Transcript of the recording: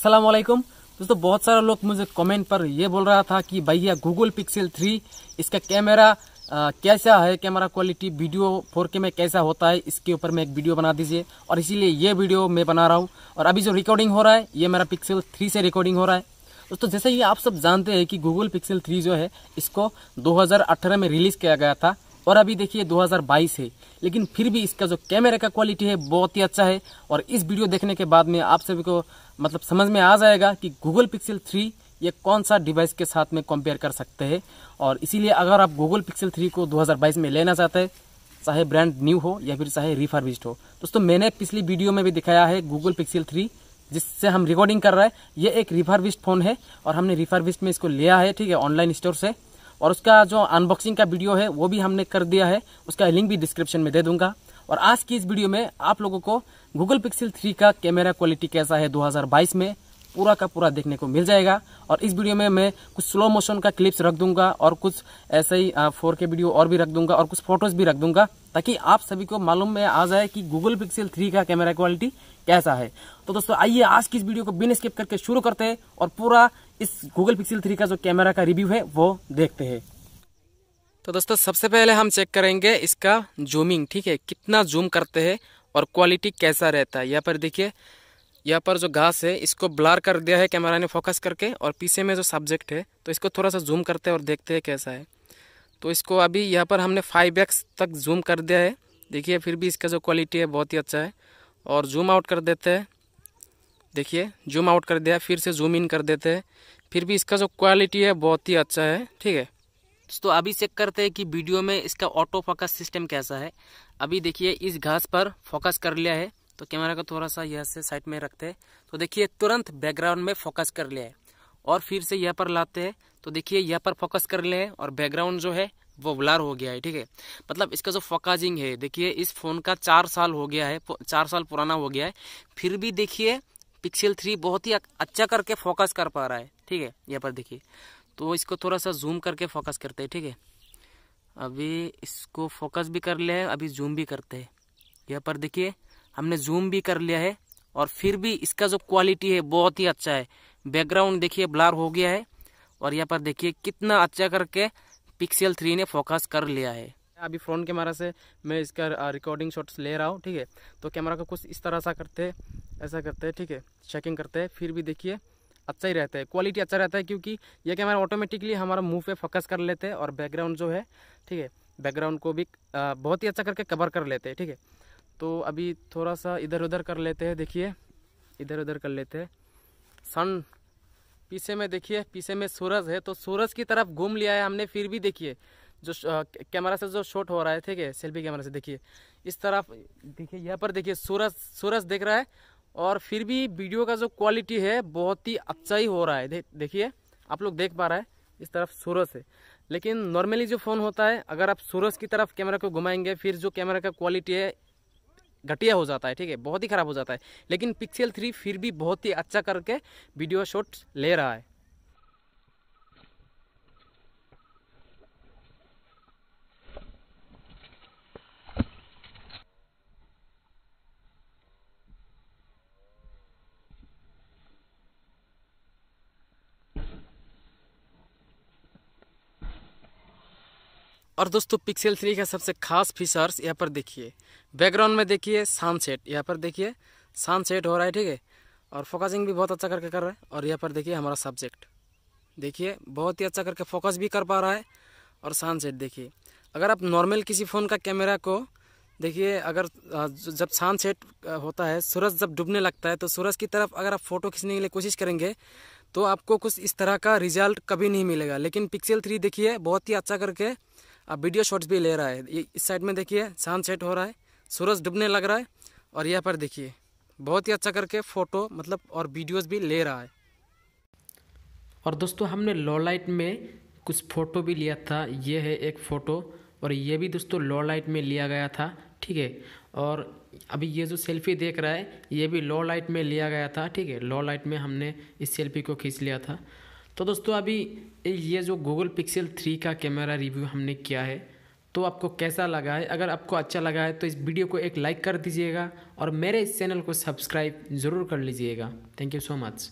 अस्सलाम वालेकुम दोस्तों बहुत सारे लोग मुझे कमेंट पर यह बोल रहा था कि भैया गूगल पिक्सल थ्री इसका कैमरा आ, कैसा है कैमरा क्वालिटी वीडियो 4K में कैसा होता है इसके ऊपर मैं एक वीडियो बना दीजिए और इसीलिए ये वीडियो मैं बना रहा हूँ और अभी जो रिकॉर्डिंग हो रहा है ये मेरा पिक्सल थ्री से रिकॉर्डिंग हो रहा है दोस्तों जैसे ही आप सब जानते हैं कि गूगल पिक्सल थ्री जो है इसको दो में रिलीज़ किया गया था और अभी देखिए 2022 है लेकिन फिर भी इसका जो कैमरे का क्वालिटी है बहुत ही अच्छा है और इस वीडियो देखने के बाद में आप सभी को मतलब समझ में आ जाएगा कि गूगल पिक्सल थ्री ये कौन सा डिवाइस के साथ में कंपेयर कर सकते हैं और इसीलिए अगर आप गूगल पिक्सल थ्री को 2022 में लेना चाहते हैं चाहे ब्रांड न्यू हो या फिर चाहे रिफर्बिश्ड हो दोस्तों मैंने पिछली वीडियो में भी दिखाया है गूगल पिक्सल थ्री जिससे हम रिकॉर्डिंग कर रहे हैं ये एक रिफर्बिश्ड फ़ोन है और हमने रिफर्बिश्ड में इसको लिया है ठीक है ऑनलाइन स्टोर से और उसका जो अनबॉक्सिंग का वीडियो है वो भी हमने कर दिया है उसका लिंक भी डिस्क्रिप्शन में दे दूंगा और आज की इस वीडियो में आप लोगों को गूगल पिक्सल थ्री का कैमरा क्वालिटी कैसा है दो में पूरा का पूरा देखने को मिल जाएगा और इस वीडियो में मैं कुछ स्लो मोशन का क्लिप्स रख दूंगा और कुछ ऐसे ही फोर के वीडियो और भी रख दूंगा और कुछ फोटोज भी रख दूंगा ताकि आप सभी को मालूम में आ जाए कि गूगल पिक्सल थ्री का कैमरा क्वालिटी कैसा है तो दोस्तों आइए आज की इस वीडियो को बिन स्किप करके शुरू करते हैं और पूरा इस गूगल पिक्सल थ्री का जो कैमरा का रिव्यू है वो देखते हैं तो दोस्तों सबसे पहले हम चेक करेंगे इसका जूमिंग ठीक है कितना जूम करते हैं और क्वालिटी कैसा रहता है यहाँ पर देखिए यहाँ पर जो घास है इसको ब्लार कर दिया है कैमरा ने फोकस करके और पीछे में जो सब्जेक्ट है तो इसको थोड़ा सा जूम करते हैं और देखते हैं कैसा है तो इसको अभी यहाँ पर हमने फाइव एक्स तक जूम कर दिया है देखिए फिर भी इसका जो क्वालिटी है बहुत ही अच्छा है और जूम आउट कर देते हैं देखिए जूम आउट कर दिया फिर से जूम इन कर देते हैं फिर भी इसका जो क्वालिटी है बहुत ही अच्छा है ठीक है तो अभी चेक करते हैं कि वीडियो में इसका ऑटो फोकस सिस्टम कैसा है अभी देखिए इस घास पर फोकस कर लिया है तो कैमरा को थोड़ा सा यहाँ से साइड में रखते हैं तो देखिए तुरंत बैकग्राउंड में फोकस कर लिया है और फिर से यहाँ पर लाते हैं तो देखिए यहाँ पर फोकस कर लिया है और बैकग्राउंड जो है वो ब्लर हो गया है ठीक है मतलब इसका जो फोकाजिंग है देखिए इस फ़ोन का चार साल हो गया है चार साल पुराना हो गया है फिर भी देखिए पिक्सल थ्री बहुत ही अच्छा करके फोकस कर पा रहा है ठीक है यहाँ पर देखिए तो इसको थोड़ा सा जूम करके फोकस करते हैं ठीक है अभी इसको फोकस भी कर लिया है अभी जूम भी करते हैं यहाँ पर देखिए हमने जूम भी कर लिया है और फिर भी इसका जो क्वालिटी है बहुत ही अच्छा है बैकग्राउंड देखिए ब्लार हो गया है और यहाँ पर देखिए कितना अच्छा करके पिक्सल थ्री ने फोकस कर लिया है अभी फ्रंट कैमरा से मैं इसका रिकॉर्डिंग शॉट्स ले रहा हूँ ठीक है तो कैमरा को कुछ इस तरह सा करते हैं ऐसा करते हैं ठीक है चेकिंग करते हैं फिर भी देखिए अच्छा ही रहता है क्वालिटी अच्छा रहता है क्योंकि ये कैमरा ऑटोमेटिकली हमारा मुंह पे फोकस कर लेते हैं और बैकग्राउंड जो है ठीक है बैकग्राउंड को भी बहुत ही अच्छा करके कवर कर लेते हैं ठीक है तो अभी थोड़ा सा इधर उधर कर लेते हैं देखिए इधर उधर कर लेते हैं सन पीछे में देखिए पीछे में सूरज है तो सूरज की तरफ घूम लिया है हमने फिर भी देखिए जो कैमरा से जो शॉट हो रहा है ठीक है सेल्फी कैमरा से देखिए इस तरफ देखिए यहाँ पर देखिए सूरज सूरज देख रहा है और फिर भी वीडियो का जो क्वालिटी है बहुत ही अच्छा ही हो रहा है देखिए आप लोग देख पा रहा है इस तरफ सूरज है लेकिन नॉर्मली जो फ़ोन होता है अगर आप सूरज की तरफ कैमरा को घुमाएंगे फिर जो कैमरा का क्वालिटी है घटिया हो जाता है ठीक है बहुत ही ख़राब हो जाता है लेकिन पिक्सल थ्री फिर भी बहुत ही अच्छा करके वीडियो शॉट ले रहा है और दोस्तों पिक्सल थ्री का सबसे खास फीचर्स यहाँ पर देखिए बैकग्राउंड में देखिए सनसेट यहाँ पर देखिए सनसेट हो रहा है ठीक है और फोकसिंग भी बहुत अच्छा करके कर रहा है और यहाँ पर देखिए हमारा सब्जेक्ट देखिए बहुत ही अच्छा करके फोकस भी कर पा रहा है और सनसेट देखिए अगर आप नॉर्मल किसी फ़ोन का कैमरा को देखिए अगर जब सनसेट होता है सूरज जब डूबने लगता है तो सूरज की तरफ अगर आप फ़ोटो खींचने के लिए कोशिश करेंगे तो आपको कुछ इस तरह का रिजल्ट कभी नहीं मिलेगा लेकिन पिक्सल थ्री देखिए बहुत ही अच्छा करके अब वीडियो शॉट्स भी ले रहा है ये इस साइड में देखिए सनसेट हो रहा है सूरज डूबने लग रहा है और यहाँ पर देखिए बहुत ही अच्छा करके फ़ोटो मतलब और वीडियोस भी ले रहा है और दोस्तों हमने लो लाइट में कुछ फ़ोटो भी लिया था ये है एक फ़ोटो और ये भी दोस्तों लो लाइट में लिया गया था ठीक है और अभी ये जो सेल्फी देख रहा है ये भी लो लाइट में लिया गया था ठीक है लो लाइट में हमने इस सेल्फी को खींच लिया था तो दोस्तों अभी ये जो गूगल पिक्सल थ्री का कैमरा रिव्यू हमने किया है तो आपको कैसा लगा है अगर आपको अच्छा लगा है तो इस वीडियो को एक लाइक कर दीजिएगा और मेरे इस चैनल को सब्सक्राइब ज़रूर कर लीजिएगा थैंक यू सो मच